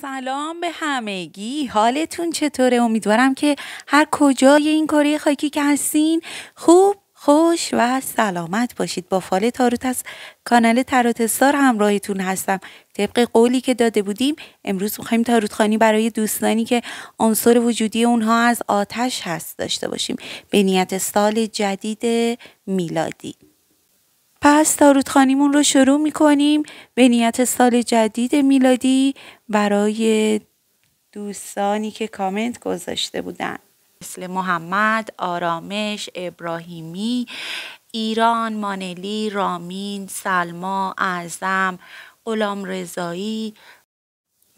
سلام به همگی حالتون چطوره امیدوارم که هر کجای این کره خاکی که هستین خوب خوش و سلامت باشید با فال تاروت از کانال تاروت استار همراهتون هستم طبق قولی که داده بودیم امروز میخوایم تاروت خانی برای دوستانی که عنصر وجودی اونها از آتش هست داشته باشیم به نیت سال جدید میلادی پس خانیمون رو شروع میکنیم به نیت سال جدید میلادی برای دوستانی که کامنت گذاشته بودن مثل محمد، آرامش، ابراهیمی، ایران، مانلی، رامین، سلما، اعظم، علام رضایی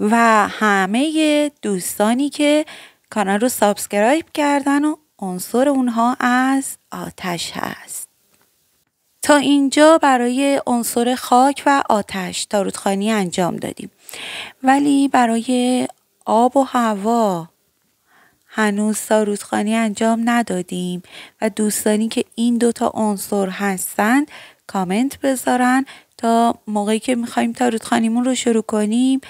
و همه دوستانی که کانال رو سابسکرایب کردن و عنصر اونها از آتش هست. تا اینجا برای عنصر خاک و آتش تاروتخانی انجام دادیم ولی برای آب و هوا هنوز تاروتخانی انجام ندادیم و دوستانی که این دوتا عنصر هستند کامنت بذارن تا موقعی که میخوایم تارودخانیمون رو شروع کنیم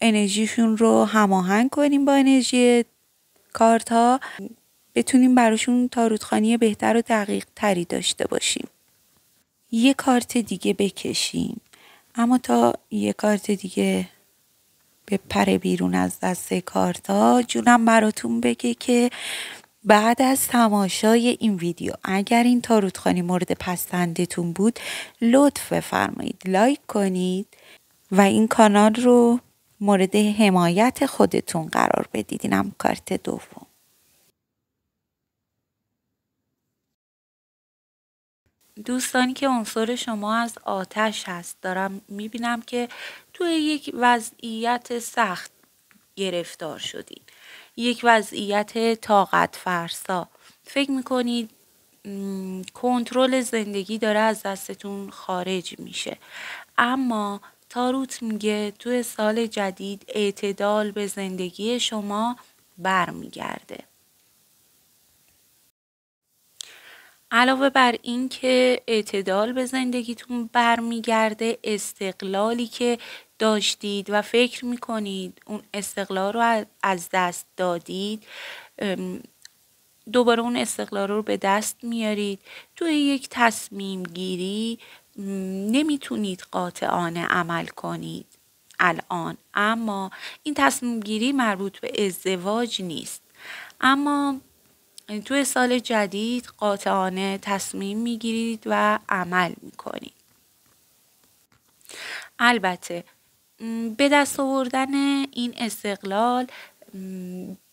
انرژیشون رو هماهنگ کنیم با انرژی کارتا بتونیم براشون تارودخانی بهتر و دقیق تری داشته باشیم یه کارت دیگه بکشیم اما تا یه کارت دیگه به پر بیرون از دست کارتا جونم براتون بگه که بعد از تماشای این ویدیو اگر این تاروتخانی مورد پسندتون بود لطف بفرمایید لایک کنید و این کانال رو مورد حمایت خودتون قرار بدید اینم کارت دوم دوستانی که عنصر شما از آتش هست دارم میبینم که توی یک وضعیت سخت گرفتار شدید یک وضعیت طاقت فرسا فکر میکنید کنترل زندگی داره از دستتون خارج میشه اما تاروت میگه توی سال جدید اعتدال به زندگی شما برمیگرده علاوه بر این که اعتدال به زندگیتون برمیگرده استقلالی که داشتید و فکر میکنید اون استقلال رو از دست دادید دوباره اون استقلال رو به دست میارید توی یک تصمیم گیری نمیتونید قاطعانه عمل کنید الان اما این تصمیم گیری مربوط به ازدواج نیست اما یعنی توی سال جدید قاطعانه تصمیم میگیرید و عمل میکنید البته به دست آوردن این استقلال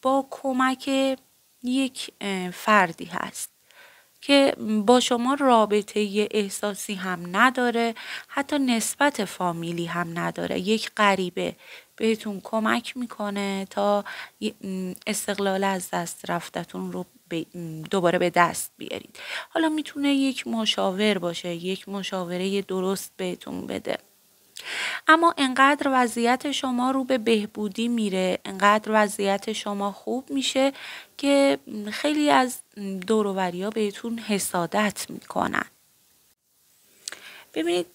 با کمک یک فردی هست که با شما رابطه احساسی هم نداره حتی نسبت فامیلی هم نداره یک غریبه بهتون کمک میکنه تا استقلال از دست رفتتون رو دوباره به دست بیارید حالا میتونه یک مشاور باشه یک مشاوره درست بهتون بده اما انقدر وضعیت شما رو به بهبودی میره انقدر وضعیت شما خوب میشه که خیلی از ها بهتون حسادت میکنن ببینید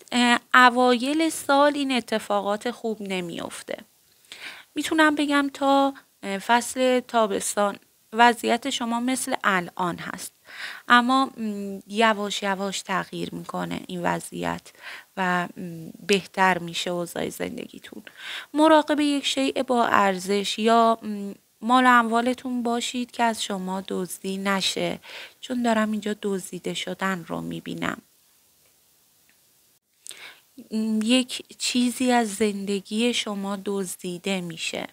اوایل سال این اتفاقات خوب نمیافته میتونم بگم تا فصل تابستان وضعیت شما مثل الان هست اما یواش یواش تغییر میکنه این وضعیت و بهتر میشه اوضاع زندگیتون مراقب یک شیء با ارزش یا مال اموالتون باشید که از شما دزدی نشه چون دارم اینجا دزدیده شدن رو میبینم یک چیزی از زندگی شما دزدیده میشه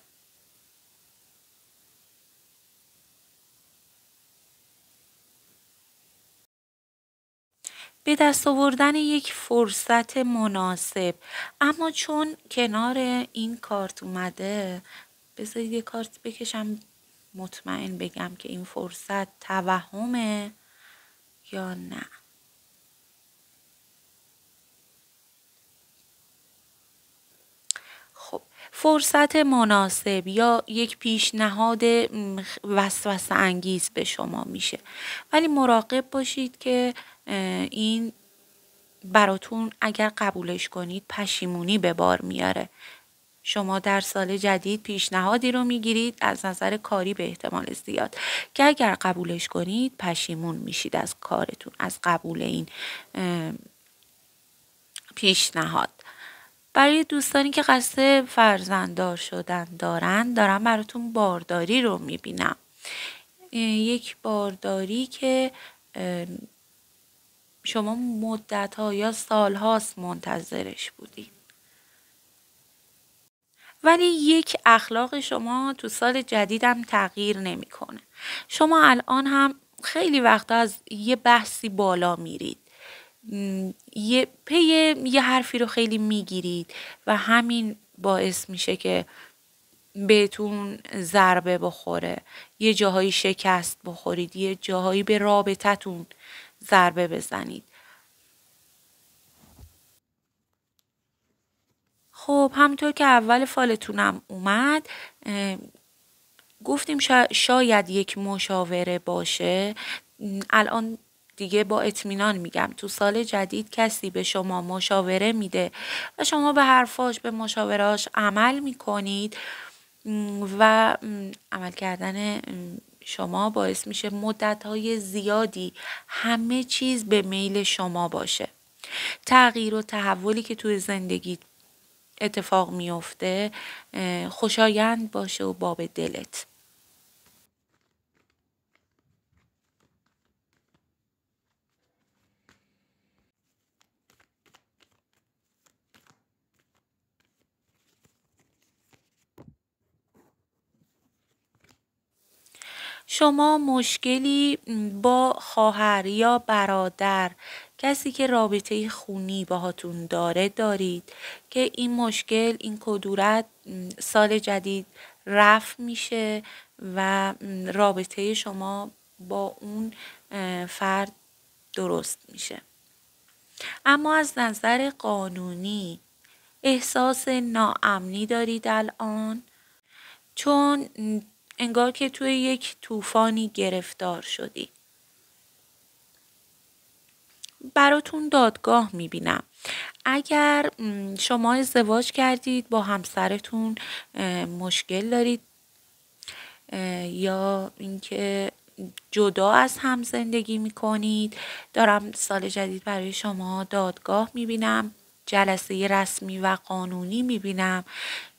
به دست آوردن یک فرصت مناسب اما چون کنار این کارت اومده بذارید یه کارت بکشم مطمئن بگم که این فرصت توهمه یا نه فرصت مناسب یا یک پیشنهاد وسوسه انگیز به شما میشه ولی مراقب باشید که این براتون اگر قبولش کنید پشیمونی به بار میاره شما در سال جدید پیشنهادی رو میگیرید از نظر کاری به احتمال زیاد که اگر قبولش کنید پشیمون میشید از کارتون از قبول این پیشنهاد برای دوستانی که قصد فرزنددار شدن دارن دارم براتون بارداری رو میبینم یک بارداری که شما مدت ها یا سال هاست منتظرش بودین. ولی یک اخلاق شما تو سال جدیدم تغییر نمیکنه شما الان هم خیلی وقتا از یه بحثی بالا میرید یه پی یه حرفی رو خیلی میگیرید و همین باعث میشه که بهتون ضربه بخوره یه جاهایی شکست بخورید یه جاهایی به رابطتون ضربه بزنید خب همطور که اول فالتونم اومد گفتیم شاید یک مشاوره باشه الان دیگه با اطمینان میگم تو سال جدید کسی به شما مشاوره میده و شما به حرفاش به مشاورهاش عمل میکنید و عمل کردن شما باعث میشه مدت های زیادی همه چیز به میل شما باشه تغییر و تحولی که توی زندگی اتفاق میفته خوشایند باشه و باب دلت شما مشکلی با خواهر یا برادر کسی که رابطه خونی باهاتون داره دارید که این مشکل این کدورت سال جدید رفع میشه و رابطه شما با اون فرد درست میشه اما از نظر قانونی احساس ناامنی دارید الان چون انگار که توی یک طوفانی گرفتار شدی براتون دادگاه میبینم اگر شما ازدواج کردید با همسرتون مشکل دارید یا اینکه جدا از هم زندگی میکنید دارم سال جدید برای شما دادگاه میبینم جلسه رسمی و قانونی میبینم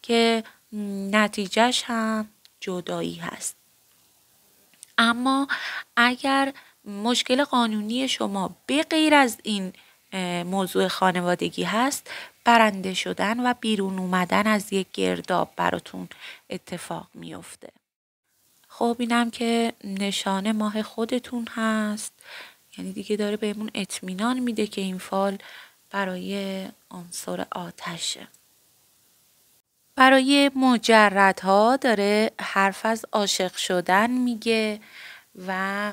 که نتیجهش هم جدایی هست اما اگر مشکل قانونی شما به غیر از این موضوع خانوادگی هست برنده شدن و بیرون اومدن از یک گرداب براتون اتفاق میفته خب اینم که نشانه ماه خودتون هست یعنی دیگه داره بهمون اطمینان میده که این فال برای عنصر آتشه برای مجردها داره حرف از عاشق شدن میگه و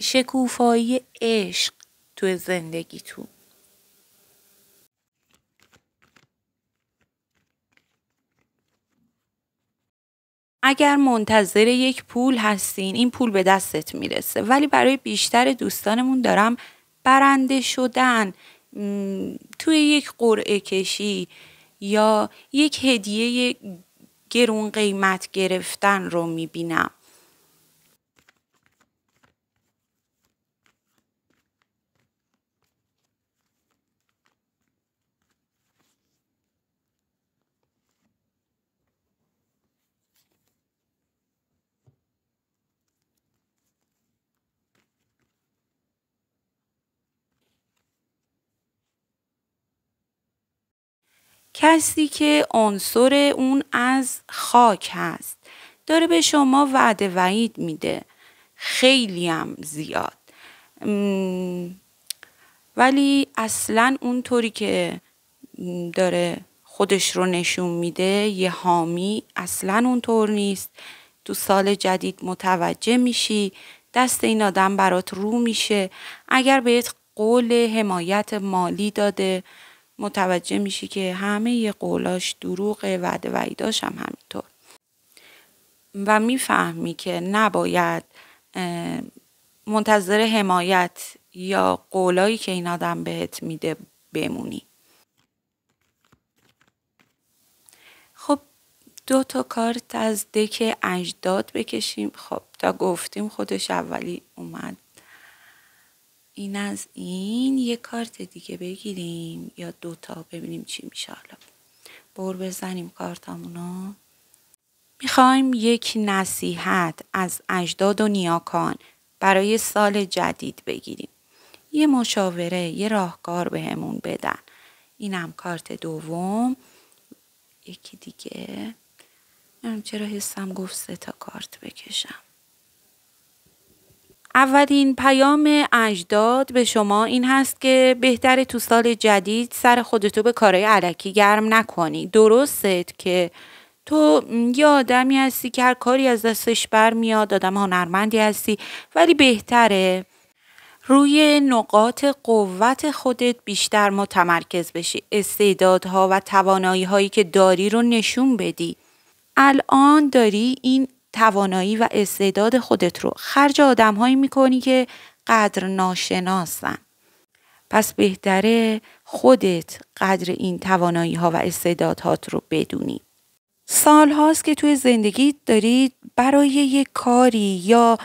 شکوفایی عشق تو زندگیتون اگر منتظر یک پول هستین این پول به دستت میرسه ولی برای بیشتر دوستانمون دارم برنده شدن توی یک قرعه کشی یا یک هدیه گرون قیمت گرفتن رو میبینم کسی که عنصر اون از خاک هست داره به شما وعده وعید میده خیلی هم زیاد ولی اصلا طوری که داره خودش رو نشون میده یه حامی اصلا اونطور نیست تو سال جدید متوجه میشی دست این آدم برات رو میشه اگر بهت قول حمایت مالی داده متوجه میشی که همه قولاش دروغ و وعیداش هم همینطور و میفهمی که نباید منتظر حمایت یا قولایی که این آدم بهت میده بمونی خب دو تا کارت از دک اجداد بکشیم خب تا گفتیم خودش اولی اومد این از این یه کارت دیگه بگیریم یا دوتا ببینیم چی میشه حالا بر بزنیم کارتامونو میخوایم یک نصیحت از اجداد و نیاکان برای سال جدید بگیریم یه مشاوره یه راهکار بهمون بدن اینم کارت دوم یکی دیگه من چرا حسم گفت سه تا کارت بکشم اولین پیام اجداد به شما این هست که بهتره تو سال جدید سر خودتو به کارهای علکی گرم نکنی درسته که تو یه آدمی هستی که هر کاری از دستش برمیاد آدم هنرمندی هستی ولی بهتره روی نقاط قوت خودت بیشتر متمرکز بشی استعدادها و توانایی هایی که داری رو نشون بدی الان داری این توانایی و استعداد خودت رو خرج آدمهایی میکنی که قدر ناشناسن پس بهتره خودت قدر این توانایی ها و استعدادهات رو بدونی سال هاست که توی زندگی دارید برای یه کاری یا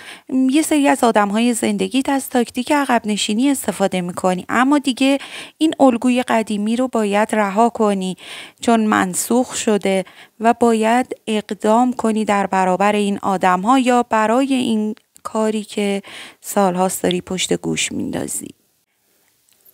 یه سری از آدم های زندگیت از تاکتیک عقب نشینی استفاده میکنی اما دیگه این الگوی قدیمی رو باید رها کنی چون منسوخ شده و باید اقدام کنی در برابر این آدم ها یا برای این کاری که سال هاست داری پشت گوش میندازی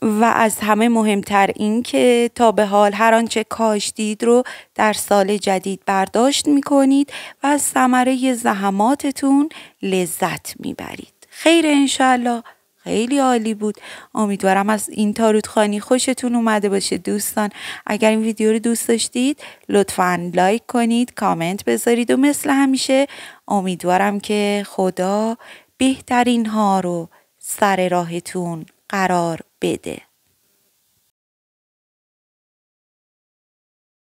و از همه مهمتر این که تا به حال هر آنچه کاشتید رو در سال جدید برداشت می کنید و از ثمره زحماتتون لذت می برید. خیر انشالله خیلی عالی بود امیدوارم از این تاروت خانی خوشتون اومده باشه دوستان اگر این ویدیو رو دوست داشتید لطفا لایک کنید کامنت بذارید و مثل همیشه امیدوارم که خدا بهترین ها رو سر راهتون قرار بده